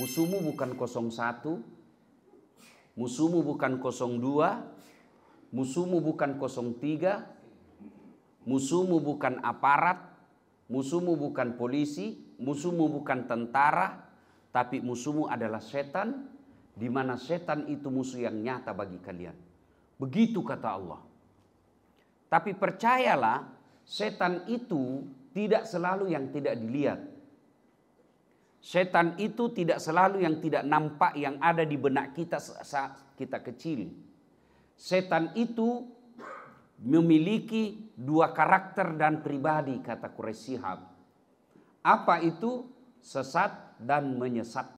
Musuhmu bukan 01, musuhmu bukan 02, musuhmu bukan 03, musuhmu bukan aparat, musuhmu bukan polisi, musuhmu bukan tentara, tapi musuhmu adalah setan, di mana setan itu musuh yang nyata bagi kalian. Begitu kata Allah. Tapi percayalah, setan itu tidak selalu yang tidak dilihat Setan itu tidak selalu yang tidak nampak yang ada di benak kita saat kita kecil. Setan itu memiliki dua karakter dan pribadi kata Quraisy Apa itu? Sesat dan menyesat.